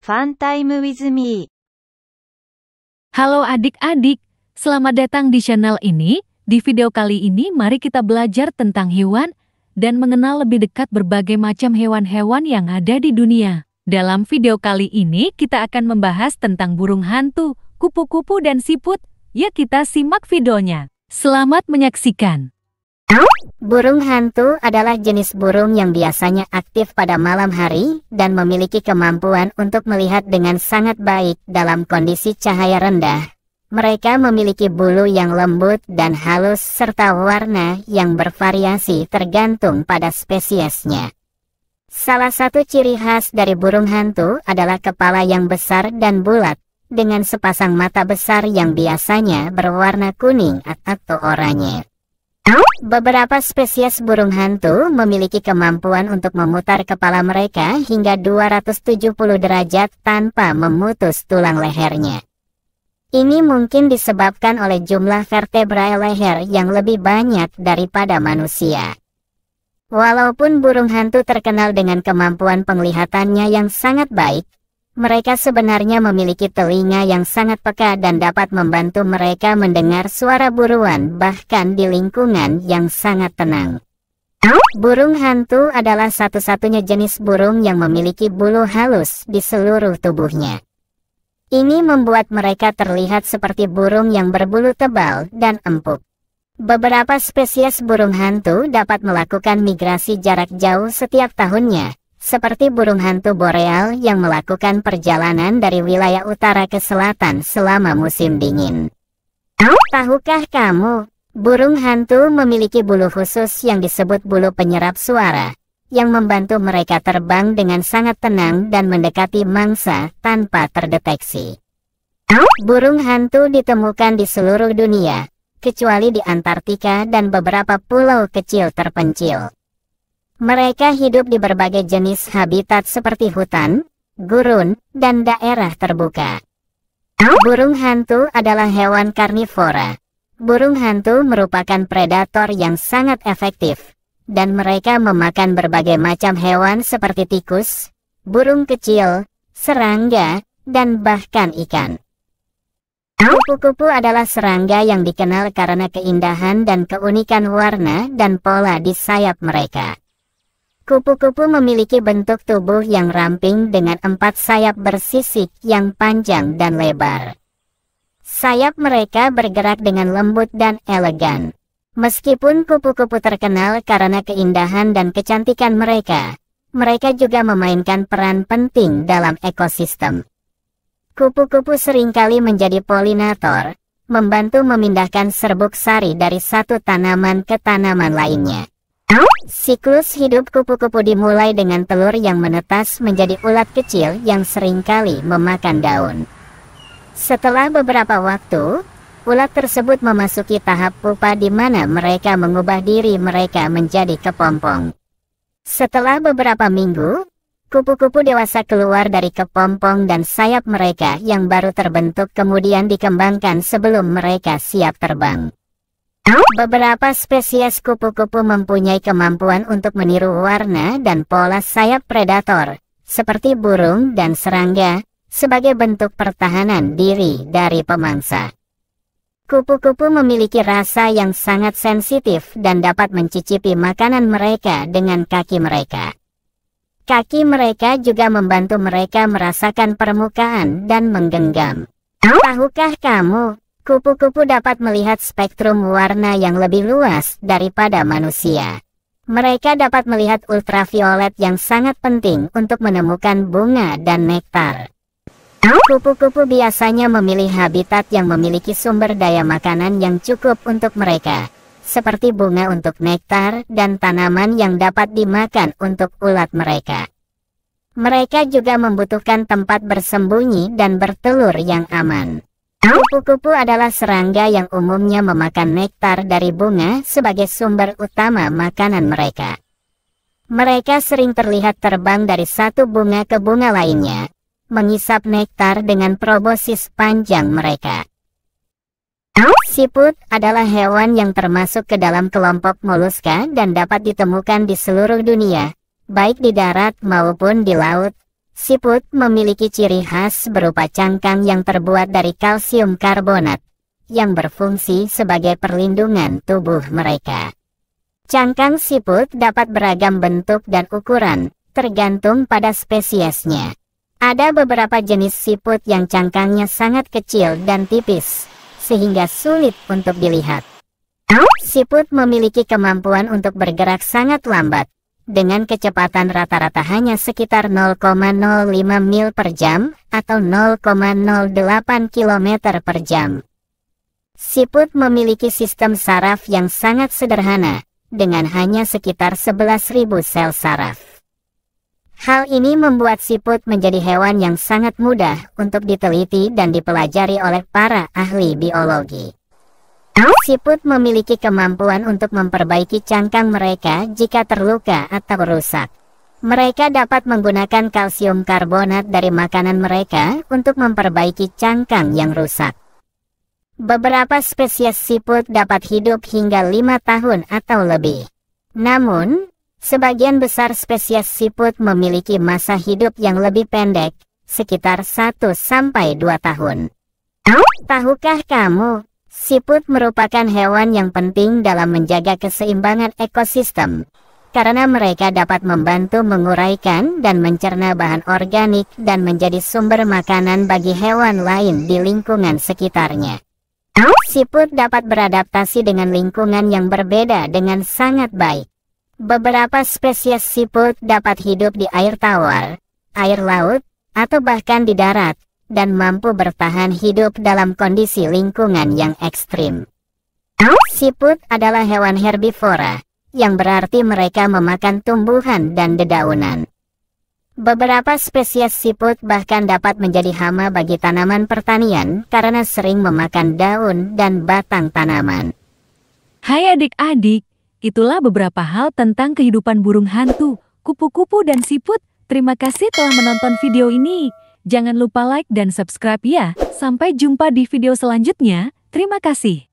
Fun Time with Me. Halo adik-adik, selamat datang di channel ini. Di video kali ini mari kita belajar tentang hewan dan mengenal lebih dekat berbagai macam hewan-hewan yang ada di dunia. Dalam video kali ini kita akan membahas tentang burung hantu, kupu-kupu dan siput. Ya kita simak videonya. Selamat menyaksikan. Burung hantu adalah jenis burung yang biasanya aktif pada malam hari dan memiliki kemampuan untuk melihat dengan sangat baik dalam kondisi cahaya rendah. Mereka memiliki bulu yang lembut dan halus serta warna yang bervariasi tergantung pada spesiesnya. Salah satu ciri khas dari burung hantu adalah kepala yang besar dan bulat, dengan sepasang mata besar yang biasanya berwarna kuning atau oranye. Beberapa spesies burung hantu memiliki kemampuan untuk memutar kepala mereka hingga 270 derajat tanpa memutus tulang lehernya. Ini mungkin disebabkan oleh jumlah vertebra leher yang lebih banyak daripada manusia. Walaupun burung hantu terkenal dengan kemampuan penglihatannya yang sangat baik, mereka sebenarnya memiliki telinga yang sangat peka dan dapat membantu mereka mendengar suara buruan bahkan di lingkungan yang sangat tenang. Burung hantu adalah satu-satunya jenis burung yang memiliki bulu halus di seluruh tubuhnya. Ini membuat mereka terlihat seperti burung yang berbulu tebal dan empuk. Beberapa spesies burung hantu dapat melakukan migrasi jarak jauh setiap tahunnya, seperti burung hantu boreal yang melakukan perjalanan dari wilayah utara ke selatan selama musim dingin. Tahukah kamu, burung hantu memiliki bulu khusus yang disebut bulu penyerap suara, yang membantu mereka terbang dengan sangat tenang dan mendekati mangsa tanpa terdeteksi. Burung hantu ditemukan di seluruh dunia, kecuali di Antartika dan beberapa pulau kecil terpencil. Mereka hidup di berbagai jenis habitat seperti hutan, gurun, dan daerah terbuka. Burung hantu adalah hewan karnivora. Burung hantu merupakan predator yang sangat efektif, dan mereka memakan berbagai macam hewan seperti tikus, burung kecil, serangga, dan bahkan ikan. Kupu-kupu adalah serangga yang dikenal karena keindahan dan keunikan warna dan pola di sayap mereka. Kupu-kupu memiliki bentuk tubuh yang ramping dengan empat sayap bersisik yang panjang dan lebar. Sayap mereka bergerak dengan lembut dan elegan. Meskipun kupu-kupu terkenal karena keindahan dan kecantikan mereka, mereka juga memainkan peran penting dalam ekosistem. Kupu-kupu seringkali menjadi polinator, membantu memindahkan serbuk sari dari satu tanaman ke tanaman lainnya. Siklus hidup kupu-kupu dimulai dengan telur yang menetas menjadi ulat kecil yang seringkali memakan daun. Setelah beberapa waktu, ulat tersebut memasuki tahap pupa di mana mereka mengubah diri mereka menjadi kepompong. Setelah beberapa minggu, kupu-kupu dewasa keluar dari kepompong dan sayap mereka yang baru terbentuk kemudian dikembangkan sebelum mereka siap terbang. Beberapa spesies kupu-kupu mempunyai kemampuan untuk meniru warna dan pola sayap predator, seperti burung dan serangga, sebagai bentuk pertahanan diri dari pemangsa. Kupu-kupu memiliki rasa yang sangat sensitif dan dapat mencicipi makanan mereka dengan kaki mereka. Kaki mereka juga membantu mereka merasakan permukaan dan menggenggam. Tahukah kamu Kupu-kupu dapat melihat spektrum warna yang lebih luas daripada manusia. Mereka dapat melihat ultraviolet yang sangat penting untuk menemukan bunga dan nektar. Kupu-kupu biasanya memilih habitat yang memiliki sumber daya makanan yang cukup untuk mereka, seperti bunga untuk nektar dan tanaman yang dapat dimakan untuk ulat mereka. Mereka juga membutuhkan tempat bersembunyi dan bertelur yang aman. Kupu-kupu adalah serangga yang umumnya memakan nektar dari bunga sebagai sumber utama makanan mereka. Mereka sering terlihat terbang dari satu bunga ke bunga lainnya, mengisap nektar dengan probosis panjang mereka. Siput adalah hewan yang termasuk ke dalam kelompok moluska dan dapat ditemukan di seluruh dunia, baik di darat maupun di laut, Siput memiliki ciri khas berupa cangkang yang terbuat dari kalsium karbonat, yang berfungsi sebagai perlindungan tubuh mereka. Cangkang siput dapat beragam bentuk dan ukuran, tergantung pada spesiesnya. Ada beberapa jenis siput yang cangkangnya sangat kecil dan tipis, sehingga sulit untuk dilihat. Siput memiliki kemampuan untuk bergerak sangat lambat, dengan kecepatan rata-rata hanya sekitar 0,05 mil per jam atau 0,08 km per jam. Siput memiliki sistem saraf yang sangat sederhana, dengan hanya sekitar 11.000 sel saraf. Hal ini membuat siput menjadi hewan yang sangat mudah untuk diteliti dan dipelajari oleh para ahli biologi. Siput memiliki kemampuan untuk memperbaiki cangkang mereka jika terluka atau rusak. Mereka dapat menggunakan kalsium karbonat dari makanan mereka untuk memperbaiki cangkang yang rusak. Beberapa spesies siput dapat hidup hingga lima tahun atau lebih. Namun, sebagian besar spesies siput memiliki masa hidup yang lebih pendek, sekitar 1-2 tahun. Tahukah kamu Siput merupakan hewan yang penting dalam menjaga keseimbangan ekosistem, karena mereka dapat membantu menguraikan dan mencerna bahan organik dan menjadi sumber makanan bagi hewan lain di lingkungan sekitarnya. Siput dapat beradaptasi dengan lingkungan yang berbeda dengan sangat baik. Beberapa spesies siput dapat hidup di air tawar, air laut, atau bahkan di darat, dan mampu bertahan hidup dalam kondisi lingkungan yang ekstrim. Siput adalah hewan herbivora, yang berarti mereka memakan tumbuhan dan dedaunan. Beberapa spesies siput bahkan dapat menjadi hama bagi tanaman pertanian karena sering memakan daun dan batang tanaman. Hai adik-adik, itulah beberapa hal tentang kehidupan burung hantu, kupu-kupu dan siput. Terima kasih telah menonton video ini. Jangan lupa like dan subscribe ya. Sampai jumpa di video selanjutnya. Terima kasih.